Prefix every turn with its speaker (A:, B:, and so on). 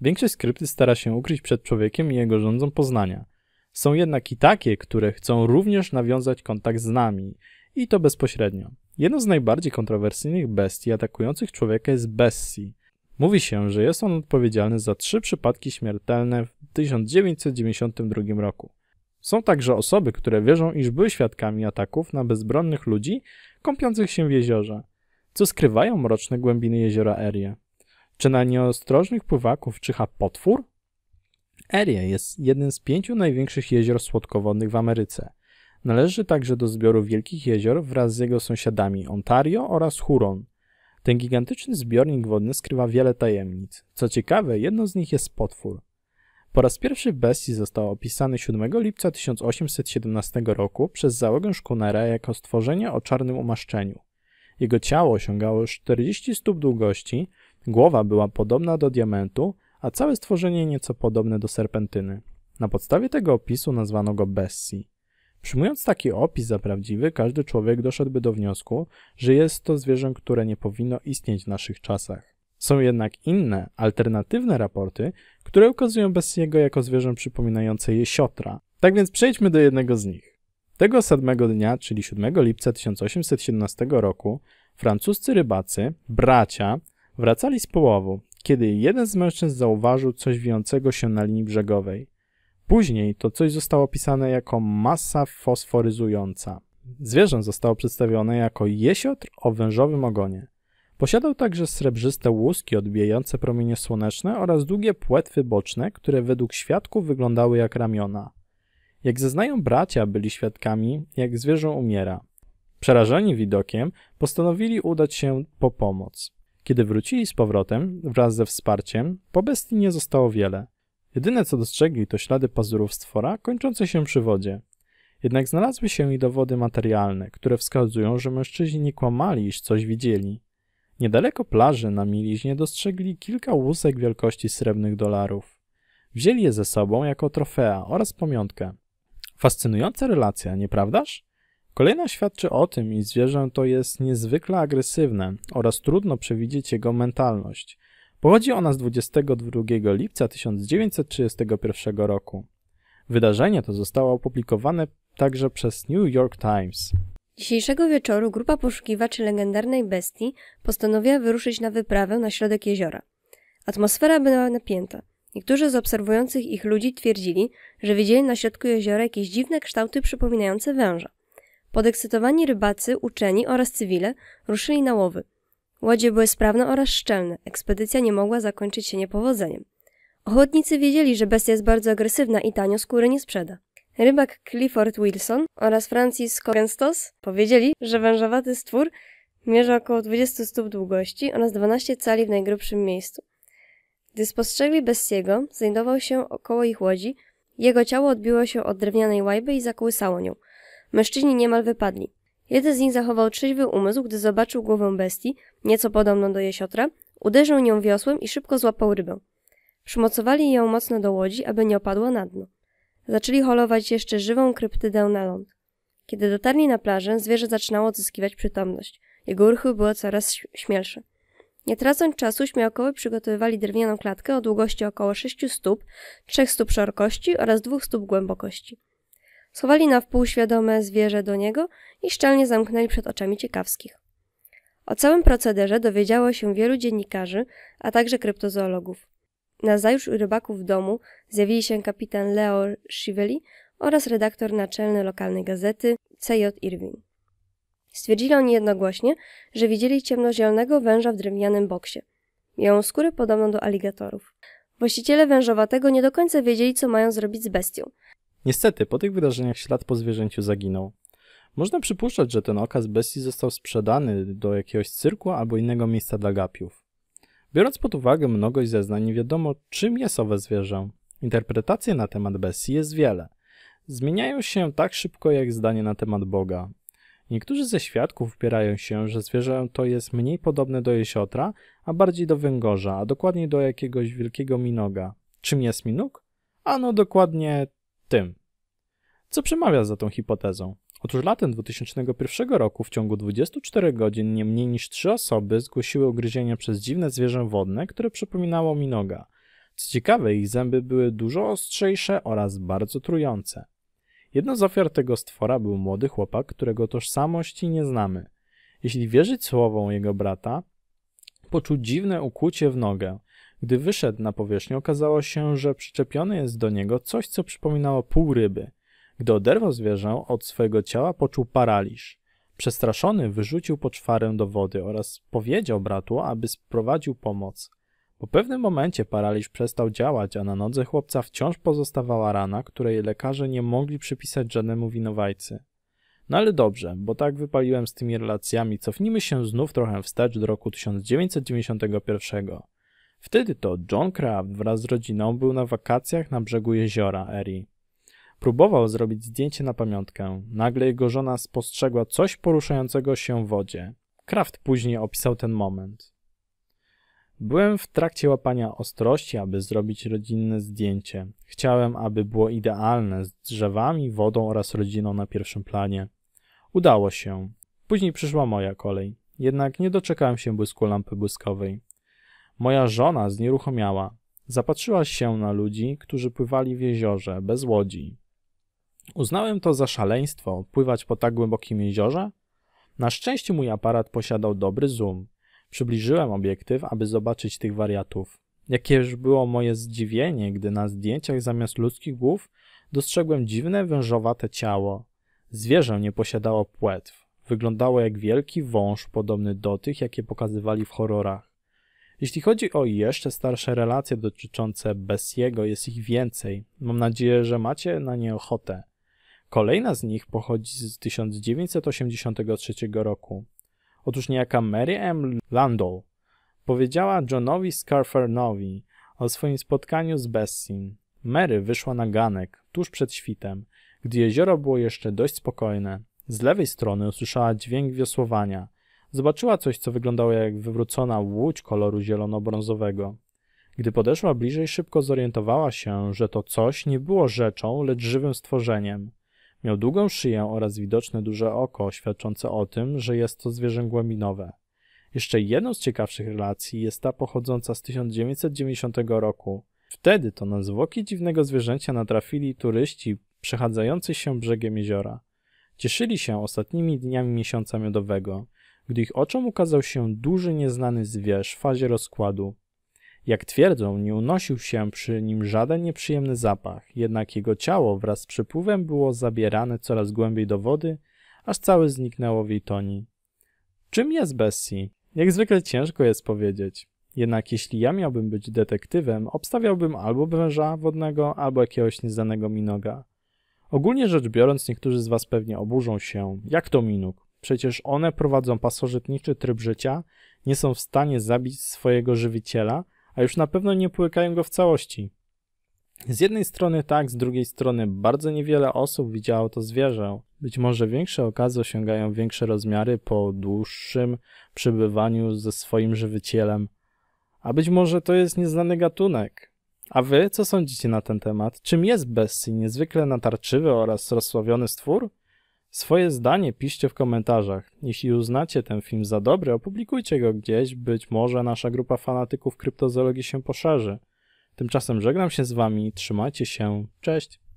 A: Większość skrypty stara się ukryć przed człowiekiem i jego rządzą poznania. Są jednak i takie, które chcą również nawiązać kontakt z nami, i to bezpośrednio. Jedną z najbardziej kontrowersyjnych bestii atakujących człowieka jest Bessie. Mówi się, że jest on odpowiedzialny za trzy przypadki śmiertelne w 1992 roku. Są także osoby, które wierzą, iż były świadkami ataków na bezbronnych ludzi kąpiących się w jeziorze, co skrywają mroczne głębiny jeziora Erie. Czy na nieostrożnych pływaków czyha potwór? Erie jest jednym z pięciu największych jezior słodkowodnych w Ameryce. Należy także do zbioru wielkich jezior wraz z jego sąsiadami Ontario oraz Huron. Ten gigantyczny zbiornik wodny skrywa wiele tajemnic. Co ciekawe, jedną z nich jest potwór. Po raz pierwszy w Bestii został opisany 7 lipca 1817 roku przez załogę Szkunera jako stworzenie o czarnym umaszczeniu. Jego ciało osiągało 40 stóp długości, Głowa była podobna do diamentu, a całe stworzenie nieco podobne do serpentyny. Na podstawie tego opisu nazwano go Bessie. Przyjmując taki opis za prawdziwy, każdy człowiek doszedłby do wniosku, że jest to zwierzę, które nie powinno istnieć w naszych czasach. Są jednak inne, alternatywne raporty, które ukazują Bessiego jako zwierzę przypominające siotra. Tak więc przejdźmy do jednego z nich. Tego samego dnia, czyli 7 lipca 1817 roku, francuscy rybacy, bracia, Wracali z połowu, kiedy jeden z mężczyzn zauważył coś wijącego się na linii brzegowej. Później to coś zostało opisane jako masa fosforyzująca. Zwierzę zostało przedstawione jako jesiotr o wężowym ogonie. Posiadał także srebrzyste łuski odbijające promienie słoneczne oraz długie płetwy boczne, które według świadków wyglądały jak ramiona. Jak zeznają bracia, byli świadkami, jak zwierzę umiera. Przerażeni widokiem, postanowili udać się po pomoc. Kiedy wrócili z powrotem, wraz ze wsparciem, po bestii nie zostało wiele. Jedyne co dostrzegli to ślady pazurów stwora kończące się przy wodzie. Jednak znalazły się i dowody materialne, które wskazują, że mężczyźni nie kłamali, iż coś widzieli. Niedaleko plaży na Miliźnie dostrzegli kilka łusek wielkości srebrnych dolarów. Wzięli je ze sobą jako trofea oraz pamiątkę. Fascynująca relacja, nieprawdaż? Kolejna świadczy o tym, iż zwierzę to jest niezwykle agresywne oraz trudno przewidzieć jego mentalność. Pochodzi ona z 22 lipca 1931 roku. Wydarzenie to zostało opublikowane także przez New York Times.
B: Dzisiejszego wieczoru grupa poszukiwaczy legendarnej bestii postanowiła wyruszyć na wyprawę na środek jeziora. Atmosfera była napięta. Niektórzy z obserwujących ich ludzi twierdzili, że widzieli na środku jeziora jakieś dziwne kształty przypominające węża. Podekscytowani rybacy, uczeni oraz cywile ruszyli na łowy. Łodzie były sprawne oraz szczelne, ekspedycja nie mogła zakończyć się niepowodzeniem. Ochotnicy wiedzieli, że bestia jest bardzo agresywna i tanio skóry nie sprzeda. Rybak Clifford Wilson oraz Francis Cogenstos powiedzieli, że wężowaty stwór mierzy około 20 stóp długości oraz 12 cali w najgrubszym miejscu. Gdy spostrzegli Bessiego, znajdował się około ich łodzi, jego ciało odbiło się od drewnianej łajby i zakłysało nią – Mężczyźni niemal wypadli. Jeden z nich zachował trzeźwy umysł, gdy zobaczył głowę bestii, nieco podobną do jesiotra, uderzył nią wiosłem i szybko złapał rybę. Przymocowali ją mocno do łodzi, aby nie opadła na dno. Zaczęli holować jeszcze żywą kryptydę na ląd. Kiedy dotarli na plażę, zwierzę zaczynało odzyskiwać przytomność. Jego ruchy były coraz śmielsze. Nie tracąc czasu, śmiałkowie przygotowywali drewnianą klatkę o długości około 6 stóp, 3 stóp szerokości oraz 2 stóp głębokości. Schowali na wpół świadome zwierzę do niego i szczelnie zamknęli przed oczami ciekawskich. O całym procederze dowiedziało się wielu dziennikarzy, a także kryptozoologów. Na u rybaków w domu zjawili się kapitan Leo Shively oraz redaktor naczelny lokalnej gazety C.J. Irwin. Stwierdzili oni jednogłośnie, że widzieli ciemnozielonego węża w drewnianym boksie. Miał skórę podobną do aligatorów. Właściciele wężowatego nie do końca wiedzieli, co mają zrobić z bestią.
A: Niestety, po tych wydarzeniach ślad po zwierzęciu zaginął. Można przypuszczać, że ten okaz bestii został sprzedany do jakiegoś cyrku albo innego miejsca dla gapiów. Biorąc pod uwagę mnogość zeznań, nie wiadomo, czym jest owe zwierzę. Interpretacji na temat bestii jest wiele. Zmieniają się tak szybko jak zdanie na temat Boga. Niektórzy ze świadków upierają się, że zwierzę to jest mniej podobne do jesiotra, a bardziej do węgorza, a dokładnie do jakiegoś wielkiego minoga. Czym jest minóg? Ano dokładnie tym. Co przemawia za tą hipotezą? Otóż latem 2001 roku w ciągu 24 godzin nie mniej niż 3 osoby zgłosiły ugryzienia przez dziwne zwierzę wodne, które przypominało minoga. Co ciekawe, ich zęby były dużo ostrzejsze oraz bardzo trujące. Jedną z ofiar tego stwora był młody chłopak, którego tożsamości nie znamy. Jeśli wierzyć słowom jego brata, poczuł dziwne ukłucie w nogę. Gdy wyszedł na powierzchnię, okazało się, że przyczepione jest do niego coś, co przypominało pół ryby. Gdy oderwał zwierzę od swojego ciała, poczuł paraliż. Przestraszony wyrzucił poczwarę do wody oraz powiedział bratu, aby sprowadził pomoc. Po pewnym momencie paraliż przestał działać, a na nodze chłopca wciąż pozostawała rana, której lekarze nie mogli przypisać żadnemu winowajcy. No ale dobrze, bo tak wypaliłem z tymi relacjami, cofnijmy się znów trochę wstecz do roku 1991. Wtedy to John Kraft wraz z rodziną był na wakacjach na brzegu jeziora Erie. Próbował zrobić zdjęcie na pamiątkę. Nagle jego żona spostrzegła coś poruszającego się w wodzie. Kraft później opisał ten moment. Byłem w trakcie łapania ostrości, aby zrobić rodzinne zdjęcie. Chciałem, aby było idealne, z drzewami, wodą oraz rodziną na pierwszym planie. Udało się. Później przyszła moja kolej. Jednak nie doczekałem się błysku lampy błyskowej. Moja żona znieruchomiała. Zapatrzyła się na ludzi, którzy pływali w jeziorze, bez łodzi. Uznałem to za szaleństwo pływać po tak głębokim jeziorze. Na szczęście mój aparat posiadał dobry zoom. Przybliżyłem obiektyw, aby zobaczyć tych wariatów. Jakież było moje zdziwienie, gdy na zdjęciach zamiast ludzkich głów dostrzegłem dziwne, wężowate ciało. Zwierzę nie posiadało płetw. Wyglądało jak wielki wąż podobny do tych, jakie pokazywali w horrorach. Jeśli chodzi o jeszcze starsze relacje dotyczące Bessiego, jest ich więcej. Mam nadzieję, że macie na nie ochotę. Kolejna z nich pochodzi z 1983 roku. Otóż niejaka Mary M. Landau powiedziała Johnowi Scarfernowi o swoim spotkaniu z Bessin. Mary wyszła na ganek tuż przed świtem, gdy jezioro było jeszcze dość spokojne. Z lewej strony usłyszała dźwięk wiosłowania. Zobaczyła coś, co wyglądało jak wywrócona łódź koloru zielono-brązowego. Gdy podeszła bliżej, szybko zorientowała się, że to coś nie było rzeczą, lecz żywym stworzeniem. Miał długą szyję oraz widoczne duże oko, świadczące o tym, że jest to zwierzę głębinowe. Jeszcze jedną z ciekawszych relacji jest ta pochodząca z 1990 roku. Wtedy to na zwłoki dziwnego zwierzęcia natrafili turyści przechadzający się brzegiem jeziora. Cieszyli się ostatnimi dniami miesiąca miodowego, gdy ich oczom ukazał się duży nieznany zwierz w fazie rozkładu. Jak twierdzą, nie unosił się przy nim żaden nieprzyjemny zapach, jednak jego ciało wraz z przepływem było zabierane coraz głębiej do wody, aż całe zniknęło w jej toni. Czym jest Bessie? Jak zwykle ciężko jest powiedzieć. Jednak jeśli ja miałbym być detektywem, obstawiałbym albo węża wodnego, albo jakiegoś nieznanego minoga. Ogólnie rzecz biorąc, niektórzy z was pewnie oburzą się. Jak to minóg? Przecież one prowadzą pasożytniczy tryb życia, nie są w stanie zabić swojego żywiciela – a już na pewno nie płykają go w całości. Z jednej strony tak, z drugiej strony bardzo niewiele osób widziało to zwierzę. Być może większe okazy osiągają większe rozmiary po dłuższym przebywaniu ze swoim żywicielem. A być może to jest nieznany gatunek. A wy co sądzicie na ten temat? Czym jest Bessie, niezwykle natarczywy oraz rozsławiony stwór? Swoje zdanie piszcie w komentarzach. Jeśli uznacie ten film za dobry, opublikujcie go gdzieś, być może nasza grupa fanatyków kryptozoologii się poszerzy. Tymczasem żegnam się z wami, trzymajcie się, cześć!